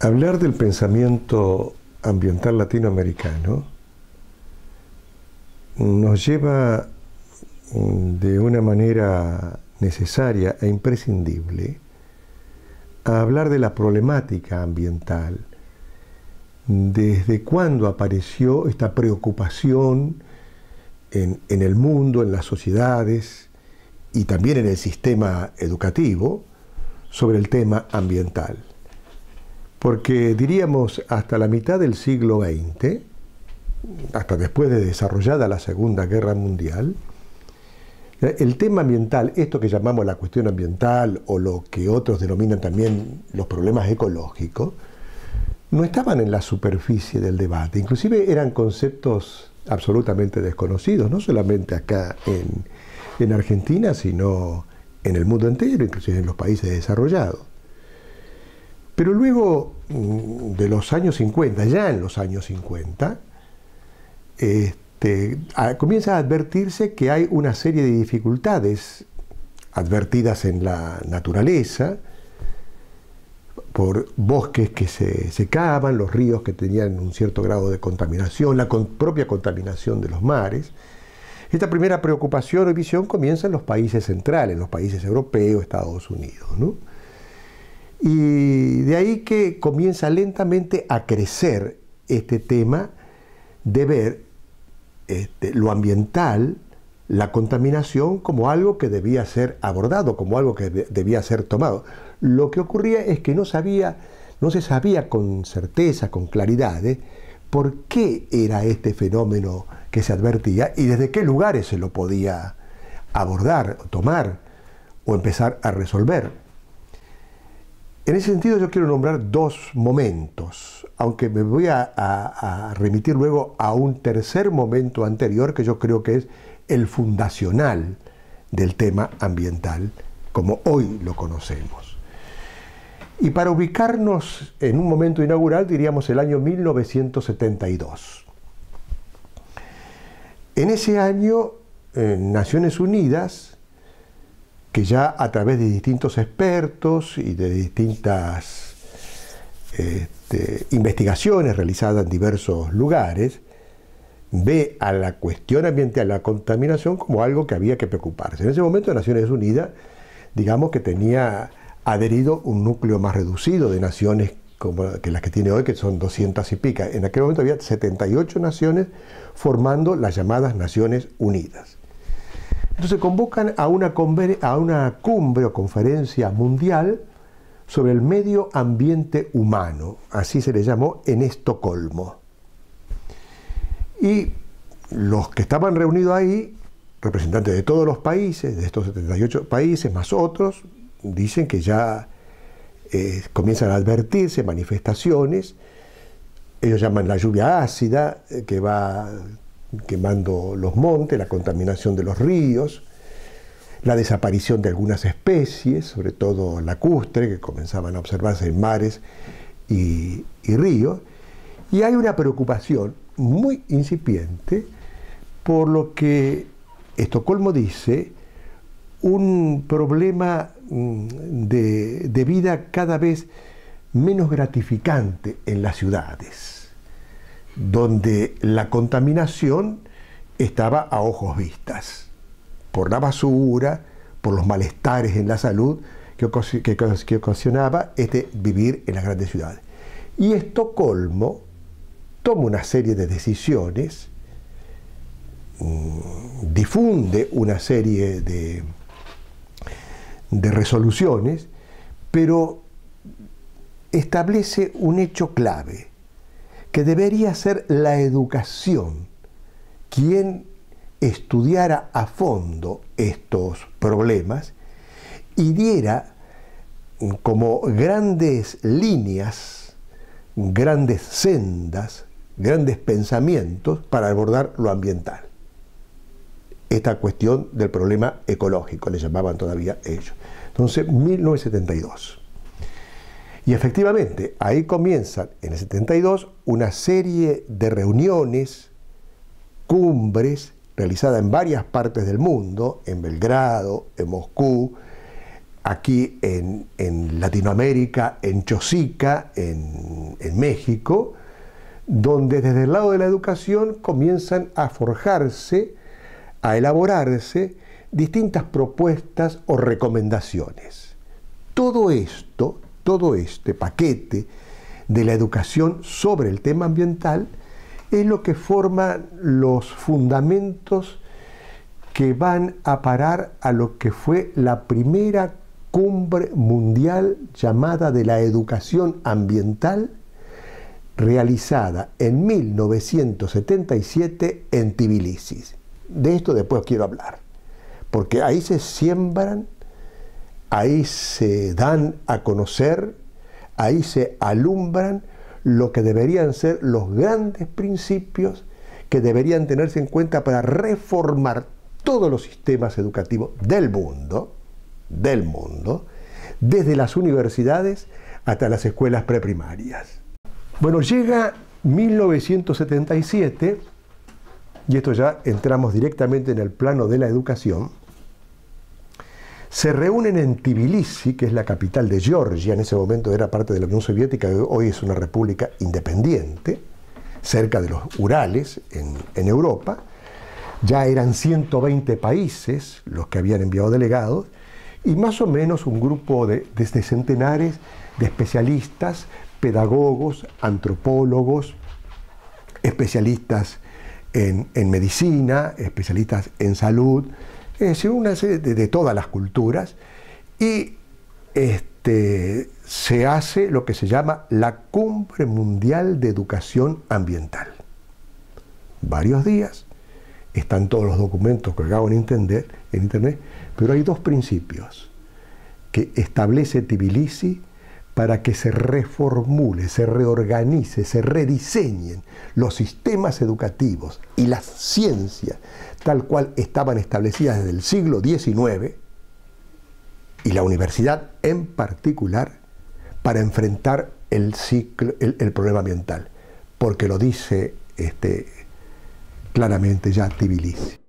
Hablar del pensamiento ambiental latinoamericano nos lleva mm, de una manera necesaria e imprescindible a hablar de la problemática ambiental. ¿Desde cuándo apareció esta preocupación en, en, el mundo, en las sociedades y también en el sistema educativo sobre el tema ambiental? porque diríamos hasta la mitad del siglo XX, hasta después de desarrollada la Segunda Guerra Mundial, eh, el tema ambiental, esto que llamamos la cuestión ambiental o lo que otros denominan también los problemas ecológicos, no estaban en la superficie del debate, inclusive eran conceptos absolutamente desconocidos, no solamente acá en, Argentina, sino en el mundo entero, inclusive en los países desarrollados. Pero luego mm, de los años 50, ya en los años 50, este, comienza a advertirse que hay una serie de dificultades advertidas en la naturaleza, por bosques que se secaban, los ríos que tenían un cierto grado de contaminación, la propia contaminación de los mares. Esta primera preocupación o visión comienza en los países centrales, en los países europeos, Estados Unidos. ¿no? Y de ahí que comienza lentamente a crecer este tema de ver este, lo ambiental, la contaminación como algo que debía ser abordado, como algo que debía ser tomado. Lo que ocurría es que no, sabía, no se sabía con certeza, con claridad, ¿eh? por qué era este fenómeno que se advertía y desde qué lugares se lo podía abordar, tomar o empezar a resolver. En ese sentido yo quiero nombrar dos momentos, aunque me voy a, remitir luego a un tercer momento anterior que yo creo que es el fundacional del tema ambiental como hoy lo conocemos. Y para ubicarnos en un momento inaugural diríamos el año 1972. En ese año Naciones Unidas que ya a través de distintos expertos y de distintas este, investigaciones realizadas en diversos lugares, ve a la cuestión ambiental, a la contaminación, como algo que había que preocuparse. En ese momento Naciones Unidas, digamos que tenía adherido un núcleo más reducido de naciones como que las que tiene hoy, que son 200 y pica. En aquel momento había 78 naciones formando las llamadas Naciones Unidas. Entonces convocan a una, cumbre o conferencia mundial sobre el medio ambiente humano, así se le llamó en Estocolmo. Y los que estaban reunidos ahí, representantes de todos los países, de estos 78 países más otros, dicen que ya eh, comienzan a advertirse manifestaciones, ellos llaman la lluvia ácida, eh, que va quemando los montes, la contaminación de los ríos, la desaparición de algunas especies, sobre todo lacustre, que comenzaban a observarse en mares y, ríos, y hay una preocupación muy incipiente por lo que Estocolmo dice, un problema mm, de vida cada vez menos gratificante en las ciudades donde la contaminación estaba a ojos vistas, por la basura, por los malestares en la salud que, ocasionaba este vivir en las grandes ciudades. Y Estocolmo toma una serie de decisiones, mm, difunde una serie de resoluciones, pero establece un hecho clave, que debería ser la educación quien estudiara a fondo estos problemas y diera como grandes líneas, grandes sendas, grandes pensamientos para abordar lo ambiental. Esta cuestión del problema ecológico, le llamaban todavía ellos. Entonces, 1972. Y efectivamente, ahí comienzan en el 72 una serie de reuniones, cumbres, realizadas en varias partes del mundo, en Belgrado, en Moscú, aquí en, Latinoamérica, en Chosica, en, en México, donde desde el lado de la educación comienzan a forjarse, a elaborarse distintas propuestas o recomendaciones. Todo esto todo este paquete de la educación sobre el tema ambiental es lo que forma los fundamentos que van a parar a lo que fue la primera cumbre mundial llamada de la educación ambiental realizada en 1977 en Tbilisi. De esto después quiero hablar, porque ahí se siembran ahí se dan a conocer, ahí se alumbran lo que deberían ser los grandes principios que deberían tenerse en cuenta para reformar todos los sistemas educativos del mundo, del mundo, desde las universidades hasta las escuelas preprimarias. Bueno, llega 1977, y esto ya entramos directamente en el plano de la educación, se reúnen en Tbilisi, que es la capital de Georgia, en ese momento era parte de la Unión Soviética, hoy es una república independiente, cerca de los Urales, en, Europa. Ya eran 120 países los que habían enviado delegados y más o menos un grupo de, centenares de especialistas, pedagogos, antropólogos, especialistas en medicina, especialistas en salud, es decir, una serie de, todas las culturas, y este, se hace lo que se llama la Cumbre Mundial de Educación Ambiental. Varios días, están todos los documentos que acabo de entender en internet pero hay dos principios que establece Tbilisi para que se reformule, se reorganice, se rediseñen los sistemas educativos y las ciencias tal cual estaban establecidas desde el siglo XIX y la universidad en particular para enfrentar el, ciclo, el, problema ambiental, porque lo dice este, claramente ya Tbilisi.